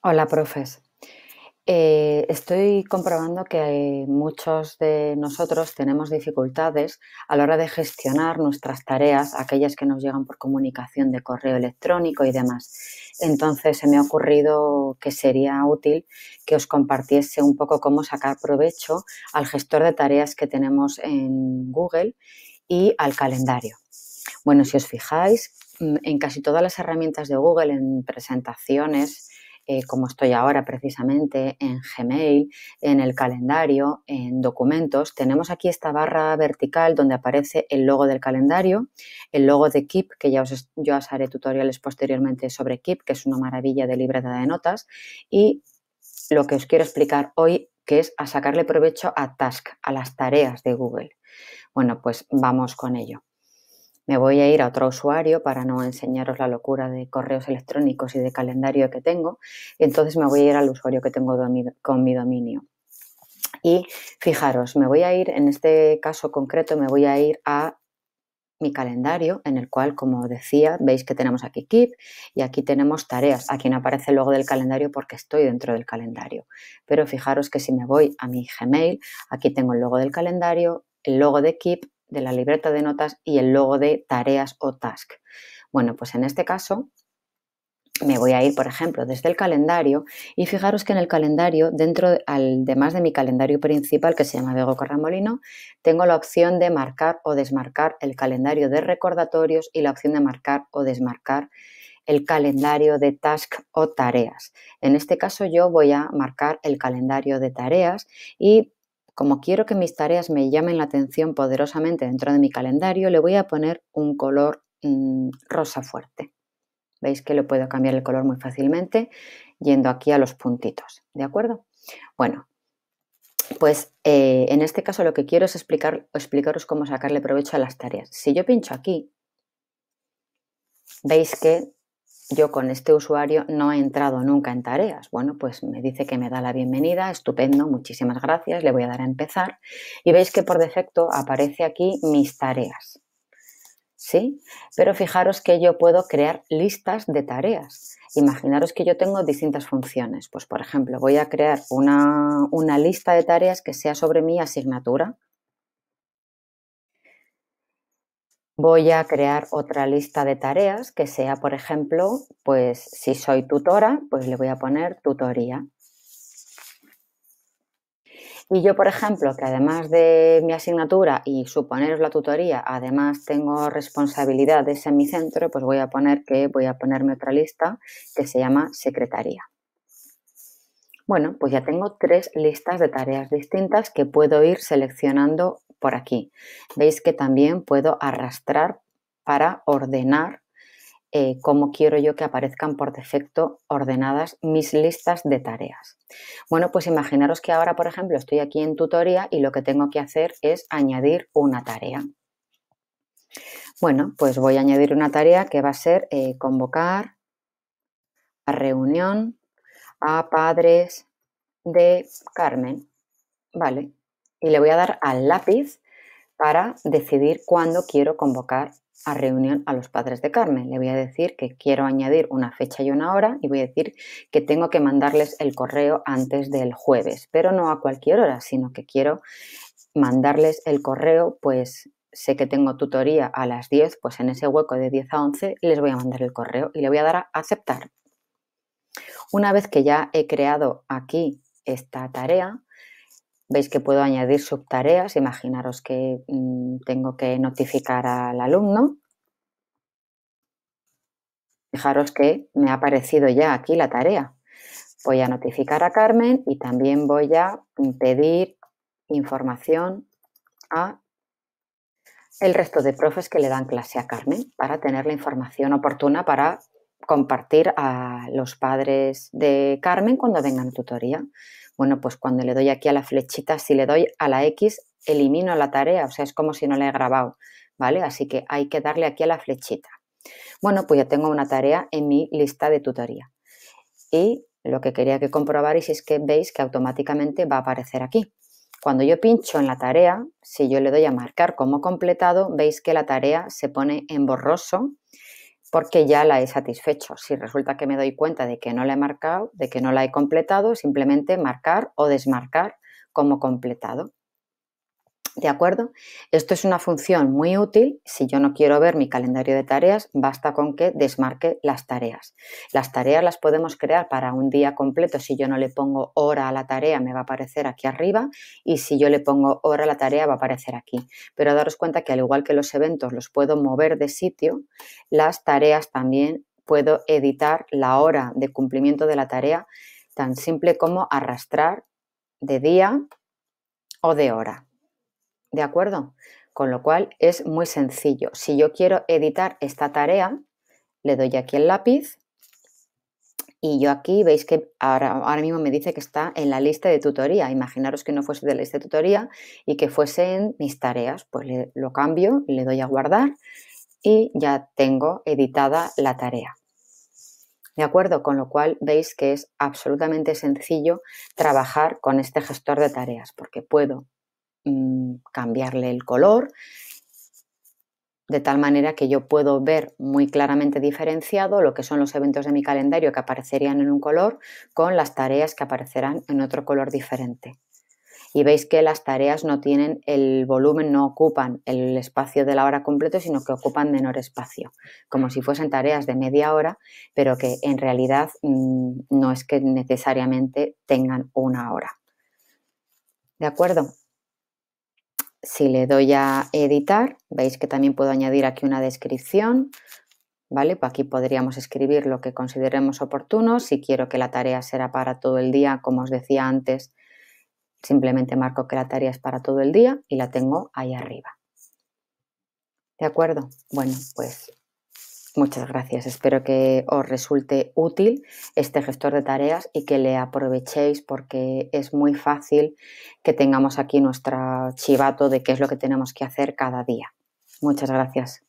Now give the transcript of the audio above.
Hola, profes. Eh, estoy comprobando que muchos de nosotros tenemos dificultades a la hora de gestionar nuestras tareas, aquellas que nos llegan por comunicación de correo electrónico y demás. Entonces se me ha ocurrido que sería útil que os compartiese un poco cómo sacar provecho al gestor de tareas que tenemos en Google y al calendario. Bueno, si os fijáis, mm, en casi todas las herramientas de Google, en presentaciones, eh, como estoy ahora precisamente, en Gmail, en el calendario, en documentos, tenemos aquí esta barra vertical donde aparece el logo del calendario, el logo de Keep, que ya os, yo haré tutoriales posteriormente sobre Keep, que es una maravilla de libreta de notas, y lo que os quiero explicar hoy, que es a sacarle provecho a Task, a las tareas de Google. Bueno, pues vamos con ello. Me voy a ir a otro usuario para no enseñaros la locura de correos electrónicos y de calendario que tengo. entonces me voy a ir al usuario que tengo con mi dominio. Y fijaros, me voy a ir, en este caso concreto, me voy a ir a mi calendario en el cual, como decía, veis que tenemos aquí Keep y aquí tenemos tareas. Aquí no aparece el logo del calendario porque estoy dentro del calendario. Pero fijaros que si me voy a mi Gmail, aquí tengo el logo del calendario, el logo de Keep de la libreta de notas y el logo de tareas o task. Bueno, pues en este caso me voy a ir, por ejemplo, desde el calendario y fijaros que en el calendario, dentro, además de mi calendario principal que se llama Bego Corramolino, tengo la opción de marcar o desmarcar el calendario de recordatorios y la opción de marcar o desmarcar el calendario de task o tareas. En este caso yo voy a marcar el calendario de tareas y como quiero que mis tareas me llamen la atención poderosamente dentro de mi calendario, le voy a poner un color mm, rosa fuerte. Veis que le puedo cambiar el color muy fácilmente yendo aquí a los puntitos, ¿de acuerdo? Bueno, pues eh, en este caso lo que quiero es explicaros cómo sacarle provecho a las tareas. Si yo pincho aquí, veis que yo con este usuario no he entrado nunca en tareas. Bueno, pues me dice que me da la bienvenida, estupendo, muchísimas gracias, le voy a dar a empezar. Y veis que por defecto aparece aquí mis tareas. ¿Sí? Pero fijaros que yo puedo crear listas de tareas. Imaginaros que yo tengo distintas funciones. Pues, por ejemplo, voy a crear una, una lista de tareas que sea sobre mi asignatura. voy a crear otra lista de tareas que sea, por ejemplo, pues si soy tutora, pues le voy a poner tutoría. Y yo, por ejemplo, que además de mi asignatura y suponeros la tutoría, además tengo responsabilidades en mi centro, pues voy a poner que voy a ponerme otra lista que se llama secretaría. Bueno, pues ya tengo tres listas de tareas distintas que puedo ir seleccionando por aquí. Veis que también puedo arrastrar para ordenar eh, cómo quiero yo que aparezcan por defecto ordenadas mis listas de tareas. Bueno, pues imaginaros que ahora, por ejemplo, estoy aquí en tutoría y lo que tengo que hacer es añadir una tarea. Bueno, pues voy a añadir una tarea que va a ser eh, convocar a reunión a padres de Carmen. Vale, y le voy a dar al lápiz para decidir cuándo quiero convocar a reunión a los padres de Carmen. Le voy a decir que quiero añadir una fecha y una hora y voy a decir que tengo que mandarles el correo antes del jueves, pero no a cualquier hora, sino que quiero mandarles el correo, pues sé que tengo tutoría a las 10, pues en ese hueco de 10 a 11 les voy a mandar el correo y le voy a dar a aceptar. Una vez que ya he creado aquí esta tarea, Veis que puedo añadir subtareas. Imaginaros que mm, tengo que notificar al alumno. Fijaros que me ha aparecido ya aquí la tarea. Voy a notificar a Carmen y también voy a pedir información a el resto de profes que le dan clase a Carmen para tener la información oportuna para compartir a los padres de Carmen cuando vengan a tutoría. Bueno, pues cuando le doy aquí a la flechita, si le doy a la X, elimino la tarea, o sea, es como si no la he grabado, ¿vale? Así que hay que darle aquí a la flechita. Bueno, pues ya tengo una tarea en mi lista de tutoría. Y lo que quería que comprobarais es que veis que automáticamente va a aparecer aquí. Cuando yo pincho en la tarea, si yo le doy a marcar como completado, veis que la tarea se pone en borroso porque ya la he satisfecho. Si resulta que me doy cuenta de que no la he marcado, de que no la he completado, simplemente marcar o desmarcar como completado. ¿De acuerdo? Esto es una función muy útil. Si yo no quiero ver mi calendario de tareas, basta con que desmarque las tareas. Las tareas las podemos crear para un día completo. Si yo no le pongo hora a la tarea, me va a aparecer aquí arriba. Y si yo le pongo hora a la tarea, va a aparecer aquí. Pero daros cuenta que al igual que los eventos los puedo mover de sitio, las tareas también puedo editar la hora de cumplimiento de la tarea tan simple como arrastrar de día o de hora. ¿De acuerdo? Con lo cual es muy sencillo. Si yo quiero editar esta tarea, le doy aquí el lápiz y yo aquí veis que ahora, mismo me dice que está en la lista de tutoría. Imaginaros que no fuese de la lista de tutoría y que fuese en mis tareas. Pues lo cambio, le doy a guardar y ya tengo editada la tarea. ¿De acuerdo? Con lo cual veis que es absolutamente sencillo trabajar con este gestor de tareas porque puedo Mm, cambiarle el color, de tal manera que yo puedo ver muy claramente diferenciado lo que son los eventos de mi calendario que aparecerían en un color con las tareas que aparecerán en otro color diferente. Y veis que las tareas no tienen el volumen, no ocupan el espacio de la hora completo, sino que ocupan menor espacio, como si fuesen tareas de media hora, pero que en realidad mm, no es que necesariamente tengan una hora. ¿De acuerdo? Si le doy a editar, veis que también puedo añadir aquí una descripción, ¿vale? aquí podríamos escribir lo que consideremos oportuno. Si quiero que la tarea sea para todo el día, como os decía antes, simplemente marco que la tarea es para todo el día y la tengo ahí arriba. ¿De acuerdo? Bueno, pues Muchas gracias. Espero que os resulte útil este gestor de tareas y que le aprovechéis porque es muy fácil que tengamos aquí nuestro chivato de qué es lo que tenemos que hacer cada día. Muchas gracias.